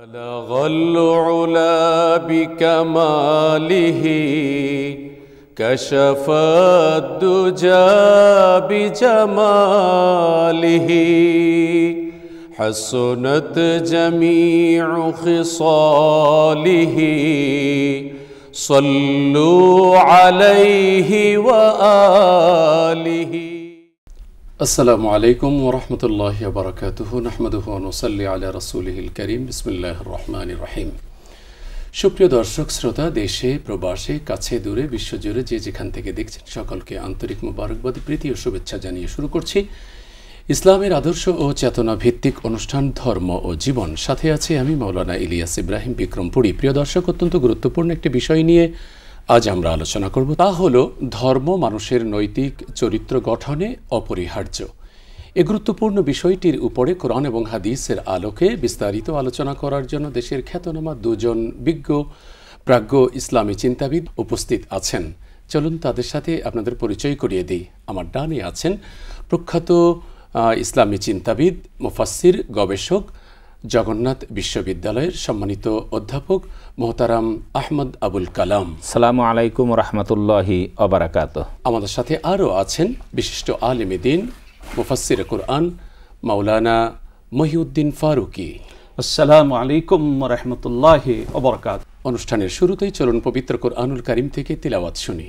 ألا العلا بكماله كشف الدجى بجماله حسنت جميع خصاله صلوا عليه وآله আসসালামু আলাইকুম ওরহমতুল্লাহ বারকাতুহ নাহমদুহনসল্লি আলা রসুলহিল করিম বিসমুল্লাহ রহমান রহিম সুপ্রিয় দর্শক শ্রোতা দেশে প্রবাসে কাছে দূরে বিশ্বজুড়ে যে যেখান থেকে দেখছেন সকলকে আন্তরিক মোবারকবাদ প্রীতি ও শুভেচ্ছা জানিয়ে শুরু করছি ইসলামের আদর্শ ও চেতনা ভিত্তিক অনুষ্ঠান ধর্ম ও জীবন সাথে আছে আমি মৌলানা ইলিয়াস ইব্রাহিম বিক্রমপুরী প্রিয় দর্শক অত্যন্ত গুরুত্বপূর্ণ একটি বিষয় নিয়ে আজ আমরা আলোচনা করব তা হল ধর্ম মানুষের নৈতিক চরিত্র গঠনে অপরিহার্য এ গুরুত্বপূর্ণ বিষয়টির উপরে কোরআন এবং হাদিসের আলোকে বিস্তারিত আলোচনা করার জন্য দেশের খ্যাতনামা দুজন বিজ্ঞ প্রাজ্ঞ ইসলামী চিন্তাবিদ উপস্থিত আছেন চলুন তাদের সাথে আপনাদের পরিচয় করিয়ে দিই আমার ডানে আছেন প্রখ্যাত ইসলামী চিন্তাবিদ মুফাসির গবেষক জগন্নাথ বিশ্ববিদ্যালয়ের সম্মানিত অধ্যাপক মোহতারাম আহমদ আবুল কালাম সালাম আলাইকুম রহমতুল্লাহি অবরাকাত আমাদের সাথে আরও আছেন বিশিষ্ট আলিম দিন মুফাসির কুরআন মাওলানা মহিউদ্দিন ফারুকি আসসালাম আলাইকুম রহমতুল্লাহি অবরাকাত অনুষ্ঠানের শুরুতেই চলুন পবিত্র কোরআনুল করিম থেকে তিলাওয়াত শুনি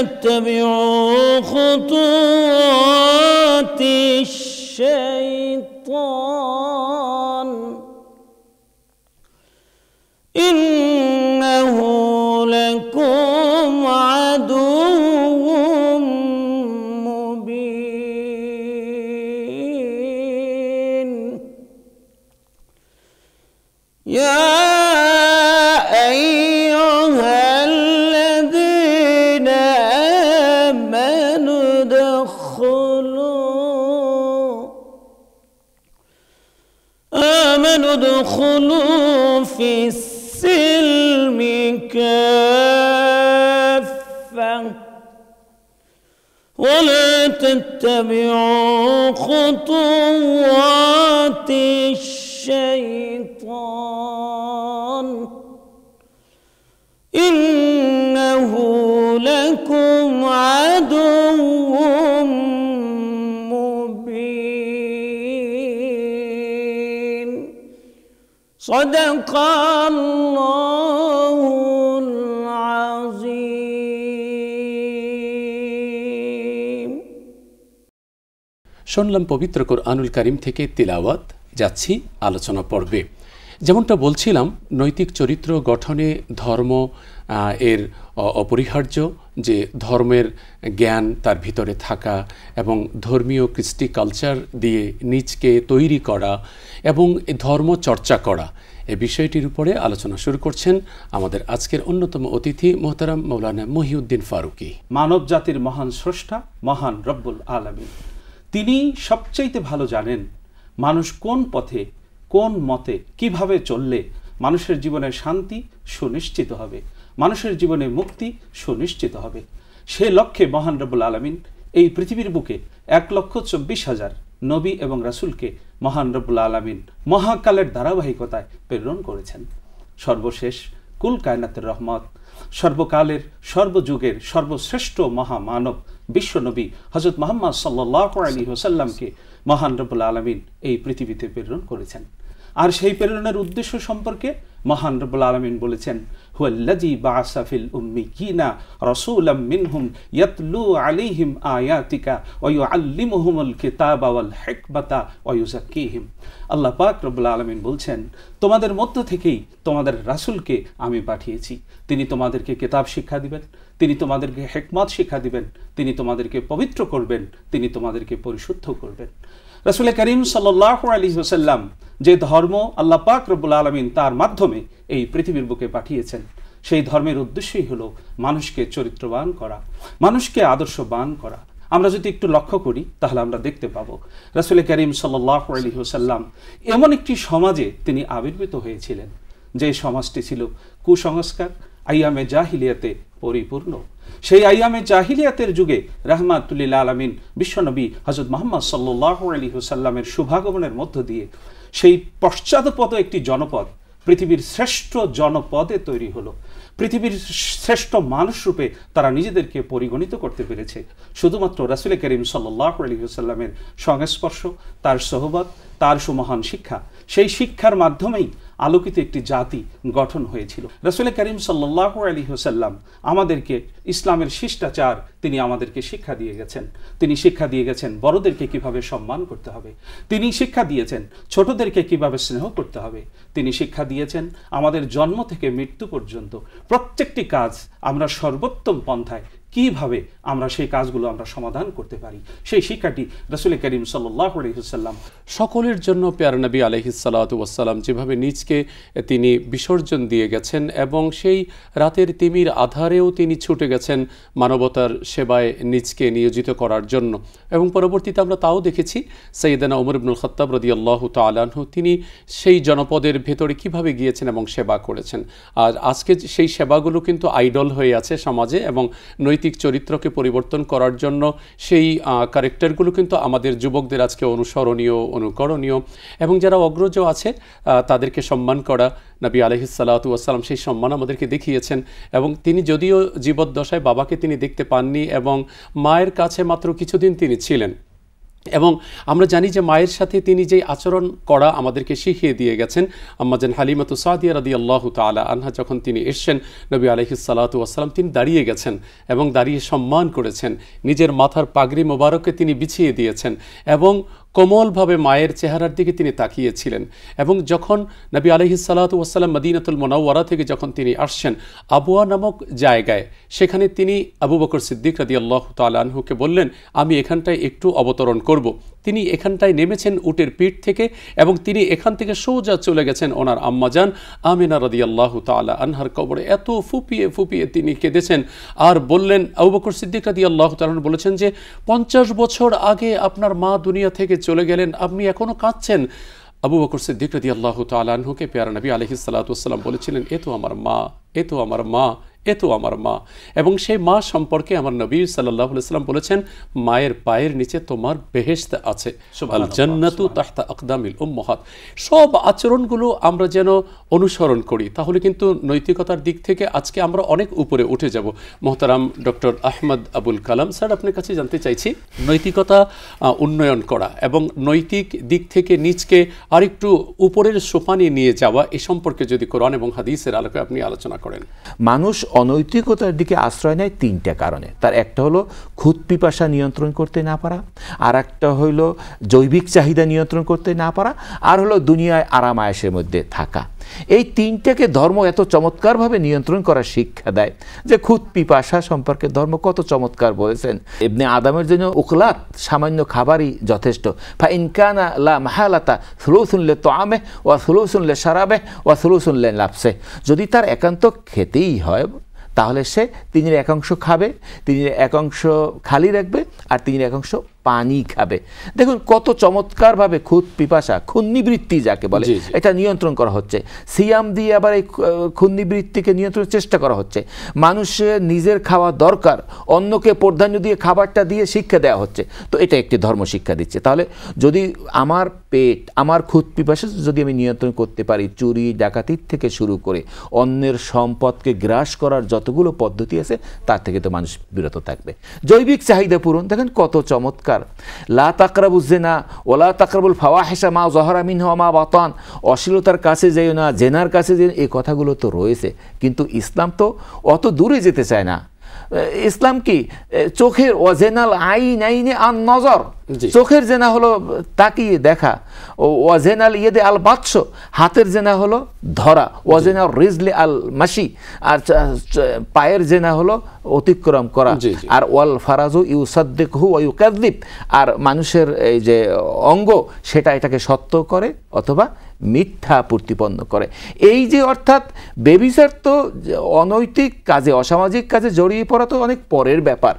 تتبعوا خطوات الشيطان إنه لكم عدو مبين يا ادخلوا في السلم كافة ولا تتبعوا خطوات الشيطان إنه لكم عدو صدق الله العظيم শুনলাম পবিত্র কোরআনুল করিম থেকে তিলাওয়াত যাচ্ছি আলোচনা পর্বে যেমনটা বলছিলাম নৈতিক চরিত্র গঠনে ধর্ম এর অপরিহার্য যে ধর্মের জ্ঞান তার ভিতরে থাকা এবং ধর্মীয় কৃষ্টি কালচার দিয়ে নিজকে তৈরি করা এবং ধর্ম চর্চা করা এ বিষয়টির উপরে আলোচনা শুরু করছেন আমাদের আজকের অন্যতম অতিথি মোহতারাম মৌলানা মহিউদ্দিন ফারুকি মানব জাতির মহান স্রষ্টা মহান রব্বুল আলমী তিনি সবচাইতে ভালো জানেন মানুষ কোন পথে কোন মতে কিভাবে চললে মানুষের জীবনে শান্তি সুনিশ্চিত হবে মানুষের জীবনে মুক্তি সুনিশ্চিত হবে সে লক্ষ্যে মহান রবুল আলমিন এই পৃথিবীর বুকে এক লক্ষ চব্বিশ হাজার নবী এবং রাসুলকে মহান রবুল আলমিন মহাকালের ধারাবাহিকতায় প্রেরণ করেছেন সর্বশেষ কুল কায়নাতের রহমত সর্বকালের সর্বযুগের সর্বশ্রেষ্ঠ মহামানব বিশ্বনবী হজরত মোহাম্মদ সাল্লাহ আলী হোসাল্লামকে মহান রবুল আলমিন এই পৃথিবীতে প্রেরণ করেছেন আর সেই প্রেরণের উদ্দেশ্য সম্পর্কে মহান রব্বুল আলমিন বলেছেন হুয়াল্লাজি বাসাফিল উম্মি কিনা রসুলাম মিনহুম ইয়াতলু আলিহিম আয়াতিকা ওয়ু আল্লিমহুমুল কিতাব আওয়াল হেকবাতা ওয়ুজাকিহিম আল্লাহ পাক রব্বুল আলমিন বলছেন তোমাদের মধ্য থেকেই তোমাদের রাসুলকে আমি পাঠিয়েছি তিনি তোমাদেরকে কেতাব শিক্ষা দিবেন তিনি তোমাদেরকে হেকমত শিক্ষা দিবেন তিনি তোমাদেরকে পবিত্র করবেন তিনি তোমাদেরকে পরিশুদ্ধ করবেন রসুল করিম সাল্লাহ আলী হোসাল্লাম যে ধর্ম আল্লাহ পাক রব্বুল আলমিন তার মাধ্যমে এই পৃথিবীর বুকে পাঠিয়েছেন সেই ধর্মের উদ্দেশ্যই হলো মানুষকে চরিত্রবান করা মানুষকে আদর্শবান করা আমরা যদি একটু লক্ষ্য করি তাহলে আমরা দেখতে পাবো রাসুল করিম সাল্লাহ আলী হোসাল্লাম এমন একটি সমাজে তিনি আবির্ভূত হয়েছিলেন যে সমাজটি ছিল কুসংস্কার আইয়ামে জাহিলিয়াতে পরিপূর্ণ সেই আইয়ামে জাহিলিয়াতের যুগে রহমাতুল্লিল আলমিন বিশ্বনবী হজরত মোহাম্মদ সাল্লাহ আলী হুসাল্লামের শুভাগমনের মধ্য দিয়ে সেই পশ্চাদপদ একটি জনপদ পৃথিবীর শ্রেষ্ঠ জনপদে তৈরি হলো পৃথিবীর শ্রেষ্ঠ মানুষরূপে তারা নিজেদেরকে পরিগণিত করতে পেরেছে শুধুমাত্র রাসুল করিম সাল্লাহ হুসাল্লামের সংস্পর্শ তার সহবত তার সুমহান শিক্ষা সেই শিক্ষার মাধ্যমেই আলোকিত একটি জাতি গঠন হয়েছিল রসুল করিম সাল্লাহ আলী হোসাল্লাম আমাদেরকে ইসলামের শিষ্টাচার তিনি আমাদেরকে শিক্ষা দিয়ে গেছেন তিনি শিক্ষা দিয়ে গেছেন বড়দেরকে কিভাবে সম্মান করতে হবে তিনি শিক্ষা দিয়েছেন ছোটদেরকে কিভাবে স্নেহ করতে হবে তিনি শিক্ষা দিয়েছেন আমাদের জন্ম থেকে মৃত্যু পর্যন্ত প্রত্যেকটি কাজ আমরা সর্বোত্তম পন্থায় কিভাবে আমরা সেই কাজগুলো আমরা সমাধান করতে পারি সেই শিক্ষাটি রসুল করিম সাল্লাহ সকলের জন্য পেয়ারনবী আলহিসাল্লাতুয়াসাল্লাম যেভাবে নিজকে তিনি বিসর্জন দিয়ে গেছেন এবং সেই রাতের তিমির আধারেও তিনি ছুটে গেছেন মানবতার সেবায় নিজকে নিয়োজিত করার জন্য এবং পরবর্তীতে আমরা তাও দেখেছি সৈয়দানা ওমর ইবনুল খত্তাব রদি আল্লাহ তালাহু তিনি সেই জনপদের ভেতরে কিভাবে গিয়েছেন এবং সেবা করেছেন আর আজকে সেই সেবাগুলো কিন্তু আইডল হয়ে আছে সমাজে এবং নৈ নৈতিক চরিত্রকে পরিবর্তন করার জন্য সেই ক্যারেক্টারগুলো কিন্তু আমাদের যুবকদের আজকে অনুসরণীয় অনুকরণীয় এবং যারা অগ্রজ আছে তাদেরকে সম্মান করা নবী আলহিসাল্লাতু আসসালাম সেই সম্মান আমাদেরকে দেখিয়েছেন এবং তিনি যদিও জীবদ্দশায় বাবাকে তিনি দেখতে পাননি এবং মায়ের কাছে মাত্র কিছুদিন তিনি ছিলেন এবং আমরা জানি যে মায়ের সাথে তিনি যে আচরণ করা আমাদেরকে শিখিয়ে দিয়ে গেছেন আম্মাজান হালিমাতু সাদিয়া রাদি আল্লাহ তালা আনহা যখন তিনি এসছেন নবী আলহিসাল্লাতু আসসালাম তিনি দাঁড়িয়ে গেছেন এবং দাঁড়িয়ে সম্মান করেছেন নিজের মাথার পাগড়ি মোবারককে তিনি বিছিয়ে দিয়েছেন এবং কোমলভাবে মায়ের চেহারার দিকে তিনি তাকিয়েছিলেন এবং যখন নবী আলহি সালাত ওয়াসাল্লাম মদিনাতুল মোনাওয়ারা থেকে যখন তিনি আসছেন আবুয়া নামক জায়গায় সেখানে তিনি আবু বকর সিদ্দিক রাদি আল্লাহ আনহুকে বললেন আমি এখানটায় একটু অবতরণ করব তিনি এখানটায় নেমেছেন উটের পিঠ থেকে এবং তিনি এখান থেকে সোজা চলে গেছেন ওনার আম্মাজান আমিনা রদি আল্লাহ তালা আনহার কবরে এত ফুপিয়ে ফুপিয়ে তিনি কেঁদেছেন আর বললেন আবুবকর সিদ্দিক রাদি আল্লাহ তালন বলেছেন যে পঞ্চাশ বছর আগে আপনার মা দুনিয়া থেকে চলে গেলেন আপনি এখনও কাঁদছেন আবু বকর সিদ্দিক রদি আল্লাহ তালাহুকে পেয়ারা নবী আলহিসাল্লাতাম বলেছিলেন এ তো আমার মা এ তো আমার মা এতো আমার মা এবং সেই মা সম্পর্কে আমার নবী সাল্লাহ সাল্লাম বলেছেন মায়ের পায়ের নিচে তোমার বেহেস্ত আছে জন্নাতু তাহতা আকদামিল উম্মহাত সব আচরণগুলো আমরা যেন অনুসরণ করি তাহলে কিন্তু নৈতিকতার দিক থেকে আজকে আমরা অনেক উপরে উঠে যাব মোহতারাম ডক্টর আহমদ আবুল কালাম স্যার আপনার কাছে জানতে চাইছি নৈতিকতা উন্নয়ন করা এবং নৈতিক দিক থেকে নিজকে আরেকটু উপরের সোপানে নিয়ে যাওয়া এ সম্পর্কে যদি কোরআন এবং হাদিসের আলোকে আপনি আলোচনা করেন মানুষ অনৈতিকতার দিকে আশ্রয় নেয় তিনটা কারণে তার একটা হলো খুদ পিপাসা নিয়ন্ত্রণ করতে না পারা আর একটা হলো জৈবিক চাহিদা নিয়ন্ত্রণ করতে না পারা আর হলো দুনিয়ায় আরাম আয়াসের মধ্যে থাকা এই তিনটাকে ধর্ম এত চমৎকারভাবে নিয়ন্ত্রণ করার শিক্ষা দেয় যে খুদ পিপাসা সম্পর্কে ধর্ম কত চমৎকার বলেছেন এমনি আদামের জন্য উকলাত সামান্য খাবারই যথেষ্ট ফা ইনকানা লা মাহালাতা স্লো শুনলে তো আমে ওয়া স্লো শুনলে সারাবে ওয়া স্লো শুনলে লাপসে যদি তার একান্ত খেতেই হয় তাহলে সে তিনের একাংশ খাবে তিনের একাংশ খালি রাখবে আর তিনের একাংশ পানি খাবে দেখুন কত চমৎকারভাবে খুদ পিপাসা খুন্নিবৃত্তি যাকে বলে এটা নিয়ন্ত্রণ করা হচ্ছে সিয়াম দিয়ে আবার এই খুন্নিবৃত্তিকে নিয়ন্ত্রণের চেষ্টা করা হচ্ছে মানুষের নিজের খাওয়া দরকার অন্যকে প্রধান্য দিয়ে খাবারটা দিয়ে শিক্ষা দেওয়া হচ্ছে তো এটা একটি ধর্ম শিক্ষা দিচ্ছে তাহলে যদি আমার পেট আমার খুদ পিপাসা যদি আমি নিয়ন্ত্রণ করতে পারি চুরি ডাকাতির থেকে শুরু করে অন্যের সম্পদকে গ্রাস করার যতগুলো পদ্ধতি আছে তার থেকে তো মানুষ বিরত থাকবে জৈবিক চাহিদা পূরণ দেখেন কত চমৎকার ব্যভিচার লা তাকরাবু জেনা ওলা তাকরাবুল ফাওয়াহেসা মা জহরামিন হওয়া মা বাতান অশ্লীলতার কাছে যেও না জেনার কাছে যে এই কথাগুলো তো রয়েছে কিন্তু ইসলাম তো অত দূরে যেতে চায় না ইসলাম কি চোখের অজেনাল আইন আইনে আন নজর চোখের জেনা হলো তাকিয়ে দেখা ওয়াজেনাল ইয়েদে আল বাদশ হাতের জেনা হলো ধরা ওয়াজেনা রিজলে আল মাসি আর পায়ের জেনা হলো অতিক্রম করা আর ওয়াল ফারাজু ইউ সাদ্দিক হু ইউ কাদ্দিপ আর মানুষের এই যে অঙ্গ সেটা এটাকে সত্য করে অথবা মিথ্যা প্রতিপন্ন করে এই যে অর্থাৎ বেবিচার তো অনৈতিক কাজে অসামাজিক কাজে জড়িয়ে পড়া তো অনেক পরের ব্যাপার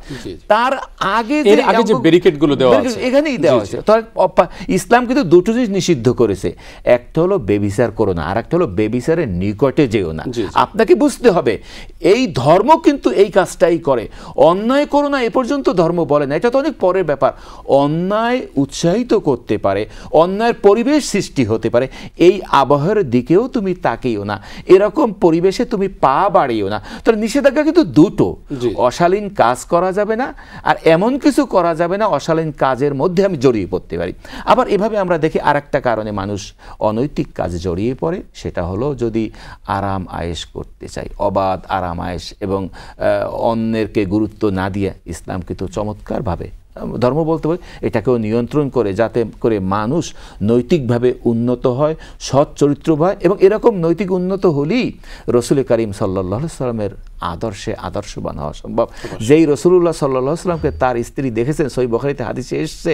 তার আগে যে আগে যে ব্যারিকেডগুলো দেওয়া আছে এখানেই দেওয়া হয়েছে ইসলাম কিন্তু দুটো জিনিস নিষিদ্ধ করেছে একটা হলো বেবিচার করো না আর একটা হলো বেবিচারের নিকটে যেও না আপনাকে বুঝতে হবে এই ধর্ম কিন্তু এই কাজটাই করে অন্যায় করো না এ পর্যন্ত ধর্ম বলে না এটা তো অনেক পরের ব্যাপার অন্যায় উৎসাহিত করতে পারে অন্যায়ের পরিবেশ সৃষ্টি হতে পারে এই আবহাওয়ার দিকেও তুমি তাকিও না এরকম পরিবেশে তুমি পা বাড়িও না তো নিষেধাজ্ঞা কিন্তু দুটো অশালীন কাজ করা যাবে না আর এমন কিছু করা যাবে না অশালীন কাজের কাজের মধ্যে আমি জড়িয়ে পড়তে পারি আবার এভাবে আমরা দেখি আর একটা কারণে মানুষ অনৈতিক কাজে জড়িয়ে পড়ে সেটা হলো যদি আরাম আয়েস করতে চাই অবাধ আরাম আয়েস এবং অন্যেরকে গুরুত্ব না দিয়ে ইসলাম কিন্তু চমৎকারভাবে ধর্ম বলতে পারি এটাকেও নিয়ন্ত্রণ করে যাতে করে মানুষ নৈতিকভাবে উন্নত হয় সৎ চরিত্র হয় এবং এরকম নৈতিক উন্নত হলেই রসুল করিম সাল্লাহ সাল্লামের আদর্শে আদর্শবান হওয়া সম্ভব যেই রসুল্লাহ সাল্লাহ সাল্লামকে তার স্ত্রী দেখেছেন সই বখারিতে হাদিসে এসছে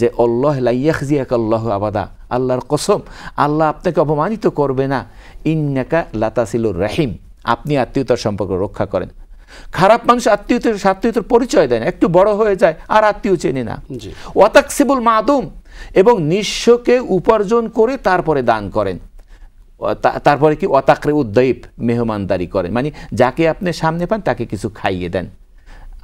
যে অল্লাহ লাইয়াক আল্লাহ আবাদা আল্লাহর কসম আল্লাহ আপনাকে অপমানিত করবে না ইন্নাকা লাতাসিলুর রাহিম আপনি আত্মীয়তার সম্পর্ক রক্ষা করেন খারাপ মানুষ আত্মীয়তার আত্মীয়তার পরিচয় দেয় না একটু বড় হয়ে যায় আর আত্মীয় চেনে না ওয়াতাকসিবুল মাদুম এবং নিঃস্বকে উপার্জন করে তারপরে দান করেন তারপরে কি অতাকরে উদ্দয়ীপ মেহমানদারি করেন মানে যাকে আপনি সামনে পান তাকে কিছু খাইয়ে দেন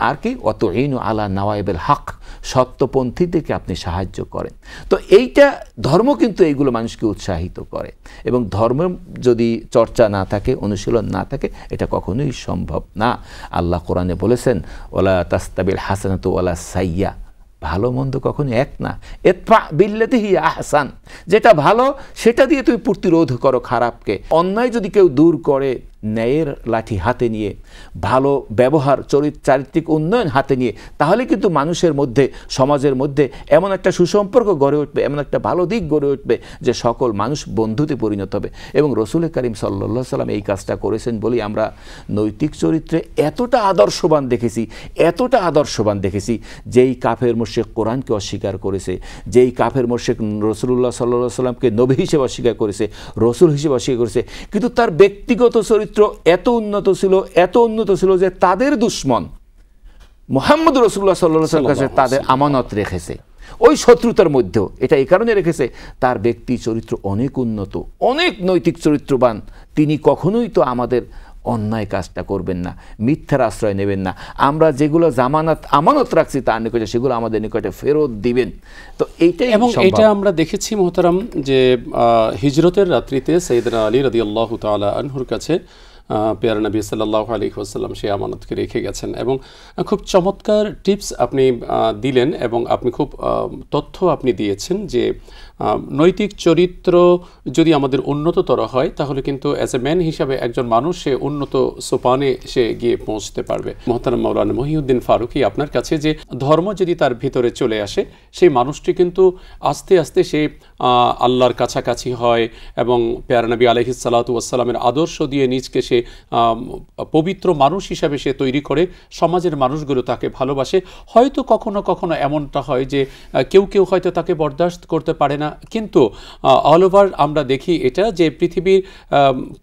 আর কি অত ইনু আলা নওয়াইবের হক সত্যপন্থীদেরকে আপনি সাহায্য করেন তো এইটা ধর্ম কিন্তু এইগুলো মানুষকে উৎসাহিত করে এবং ধর্ম যদি চর্চা না থাকে অনুশীলন না থাকে এটা কখনোই সম্ভব না আল্লাহ কোরআনে বলেছেন ওলা তাস্তাবিল হাসানাত ওলা সাইয়া ভালো মন্দ কখনো এক না এতফা বিল্লাতে হি আহসান যেটা ভালো সেটা দিয়ে তুমি প্রতিরোধ করো খারাপকে অন্যায় যদি কেউ দূর করে ন্যায়ের লাঠি হাতে নিয়ে ভালো ব্যবহার চরিত চারিত্রিক উন্নয়ন হাতে নিয়ে তাহলে কিন্তু মানুষের মধ্যে সমাজের মধ্যে এমন একটা সুসম্পর্ক গড়ে উঠবে এমন একটা ভালো দিক গড়ে উঠবে যে সকল মানুষ বন্ধুতে পরিণত হবে এবং রসুল করিম সাল্লা সাল্লাম এই কাজটা করেছেন বলি আমরা নৈতিক চরিত্রে এতটা আদর্শবান দেখেছি এতটা আদর্শবান দেখেছি যেই কাফের মোর্শেক কোরআনকে অস্বীকার করেছে যেই কাফের মোশেক রসুল্লাহ সাল্লাহ সাল্লামকে নবী হিসেবে অস্বীকার করেছে রসুল হিসেবে অস্বীকার করেছে কিন্তু তার ব্যক্তিগত চরিত্র চরিত্র এত উন্নত ছিল এত উন্নত ছিল যে তাদের দুশ্মন মোহাম্মদ রসুল্লাহ সাল্লাহ কাছে তাদের আমানত রেখেছে ওই শত্রুতার মধ্যেও এটা এই কারণে রেখেছে তার ব্যক্তি চরিত্র অনেক উন্নত অনেক নৈতিক চরিত্রবান তিনি কখনোই তো আমাদের অন্যায় কাজটা করবেন না মিথ্যার আশ্রয় নেবেন না আমরা যেগুলো জামানত আমানত রাখছি তার নিকটে সেগুলো আমাদের নিকটে ফেরত দিবেন তো এইটাই এবং এটা আমরা দেখেছি মোহতারাম যে হিজরতের রাত্রিতে সৈদরা আলী রদি আল্লাহ তালা আনহুর কাছে পেয়ার নবী সাল্লাহ আলী ওসাল্লাম সেই আমানতকে রেখে গেছেন এবং খুব চমৎকার টিপস আপনি দিলেন এবং আপনি খুব তথ্য আপনি দিয়েছেন যে নৈতিক চরিত্র যদি আমাদের উন্নততর হয় তাহলে কিন্তু অ্যাজ এ ম্যান হিসাবে একজন মানুষ সে উন্নত সোপানে সে গিয়ে পৌঁছতে পারবে মহতারাম মৌলান মহিউদ্দিন ফারুকি আপনার কাছে যে ধর্ম যদি তার ভিতরে চলে আসে সেই মানুষটি কিন্তু আস্তে আস্তে সে আল্লাহর কাছাকাছি হয় এবং পেয়ারানবী সালাতু আসসালামের আদর্শ দিয়ে নিজকে সে পবিত্র মানুষ হিসাবে সে তৈরি করে সমাজের মানুষগুলো তাকে ভালোবাসে হয়তো কখনো কখনো এমনটা হয় যে কেউ কেউ হয়তো তাকে বরদাস্ত করতে পারে না না কিন্তু অল ওভার আমরা দেখি এটা যে পৃথিবীর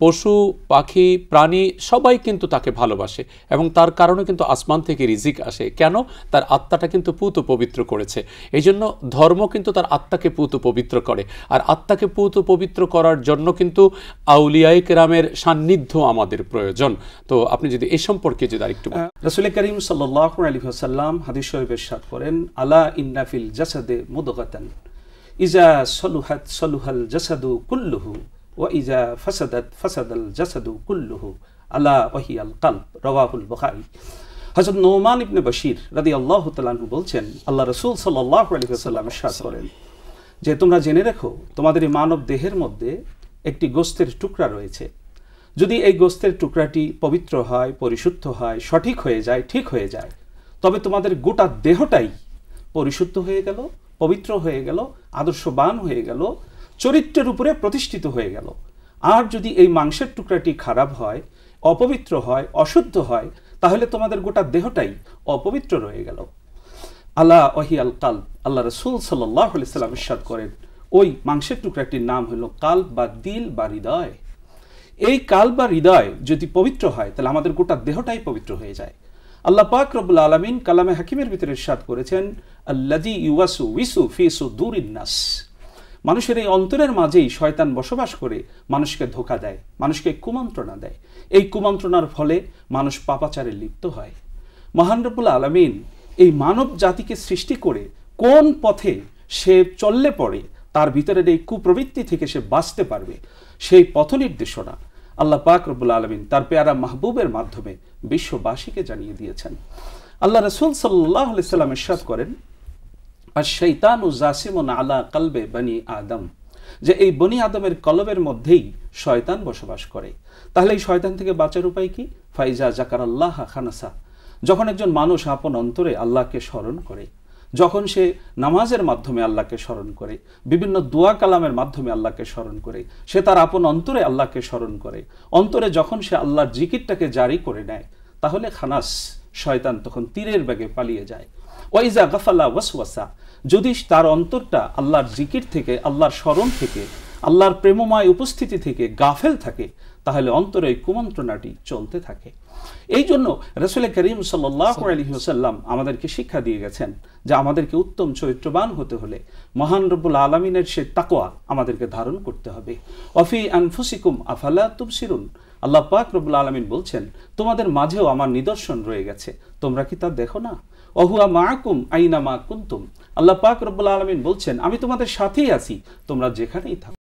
পশু পাখি প্রাণী সবাই কিন্তু তাকে ভালোবাসে এবং তার কারণে কিন্তু আসমান থেকে রিজিক আসে কেন তার আত্মাটা কিন্তু পুত পবিত্র করেছে এই জন্য ধর্ম কিন্তু তার আত্মাকে পুত পবিত্র করে আর আত্মাকে পুত পবিত্র করার জন্য কিন্তু আউলিয়াই কেরামের সান্নিধ্য আমাদের প্রয়োজন তো আপনি যদি এ সম্পর্কে যদি আরেকটু রসুল করিম সাল্লাহ আলী হাসাল্লাম হাদিস শরীফের সাদ করেন আলা ইন্নাফিল জাসাদে মুদগাতান ইজা সলুহাত সলুহাল জাসাদু কুল্লুহু ও ইজা ফাসাদাত ফাসাদাল জাসাদু কুল্লুহু আলা ওহি আল কাল্প রওয়াহুল বখারি হজরত নোমান ইবনে বশির রাদি আল্লাহ তালু বলছেন আল্লাহ রসুল সাল্লাহ আলহিহাসাল্লাম শাস করেন যে তোমরা জেনে রেখো তোমাদের এই মানব দেহের মধ্যে একটি গোস্তের টুকরা রয়েছে যদি এই গোস্তের টুকরাটি পবিত্র হয় পরিশুদ্ধ হয় সঠিক হয়ে যায় ঠিক হয়ে যায় তবে তোমাদের গোটা দেহটাই পরিশুদ্ধ হয়ে গেল পবিত্র হয়ে গেল আদর্শবান হয়ে গেল চরিত্রের উপরে প্রতিষ্ঠিত হয়ে গেল আর যদি এই মাংসের টুকরাটি খারাপ হয় অপবিত্র হয় অশুদ্ধ হয় তাহলে তোমাদের গোটা দেহটাই অপবিত্র রয়ে গেল আল্লাহ ওহি আল কাল আল্লাহ রসুল সাল্লাহ সাল্লাম ইস্বাদ করেন ওই মাংসের টুকরাটির নাম হলো কাল বা দিল বা হৃদয় এই কাল বা হৃদয় যদি পবিত্র হয় তাহলে আমাদের গোটা দেহটাই পবিত্র হয়ে যায় আল্লাহ পাক রব্বুল আলমিন কালামে হাকিমের ভিতরে ইরশাদ করেছেন আল্লাজি ইউয়াসু উইসু ফিসু দুরিন্নাস মানুষের এই অন্তরের মাঝেই শয়তান বসবাস করে মানুষকে ধোকা দেয় মানুষকে কুমন্ত্রণা দেয় এই কুমন্ত্রণার ফলে মানুষ পাপাচারে লিপ্ত হয় মহান রব্বুল আলমিন এই মানব জাতিকে সৃষ্টি করে কোন পথে সে চললে পড়ে তার ভিতরের এই কুপ্রবৃত্তি থেকে সে বাঁচতে পারবে সেই পথ নির্দেশনা আল্লাহ পাক রব্বুল আলমিন তার পেয়ারা মাহবুবের মাধ্যমে বিশ্ববাসীকে জানিয়ে দিয়েছেন আল্লাহ রসুল সাল্লাহ সাল্লাম ইসাদ করেন আর শৈতানু জাসিমন আলা কালবে বানি আদম যে এই বনি আদমের কলবের মধ্যেই শয়তান বসবাস করে তাহলে এই শয়তান থেকে বাঁচার উপায় কি ফাইজা জাকার আল্লাহ খানাসা যখন একজন মানুষ আপন অন্তরে আল্লাহকে স্মরণ করে যখন সে নামাজের মাধ্যমে আল্লাহকে স্মরণ করে বিভিন্ন দোয়া কালামের মাধ্যমে আল্লাহকে স্মরণ করে সে তার আপন অন্তরে আল্লাহকে স্মরণ করে অন্তরে যখন সে আল্লাহর জিকিরটাকে জারি করে নেয় তাহলে খানাস শয়তান তখন তীরের ব্যাগে পালিয়ে যায় ওয়াইজা গাফালা ওয়াসওয়াসা যদি তার অন্তরটা আল্লাহর জিকির থেকে আল্লাহর স্মরণ থেকে আল্লাহর প্রেমময় উপস্থিতি থেকে গাফেল থাকে তাহলে অন্তরে এই কুমন্ত্রণাটি চলতে থাকে এই জন্য রসুল করিম সাল্লাহ আলী হোসাল্লাম আমাদেরকে শিক্ষা দিয়ে গেছেন যে আমাদেরকে উত্তম চরিত্রবান হতে হলে মহান রব্বুল আলমিনের সে তাকোয়া আমাদেরকে ধারণ করতে হবে অফি আনফুসিকুম আফালা সিরুন আল্লাহ পাক রব্বুল আলমিন বলছেন তোমাদের মাঝেও আমার নিদর্শন রয়ে গেছে তোমরা কি তা দেখো না অহুয়া মাকুম আইনা মা কুন্তুম আল্লাহ পাক রব্বুল আলমিন বলছেন আমি তোমাদের সাথেই আছি তোমরা যেখানেই থাকো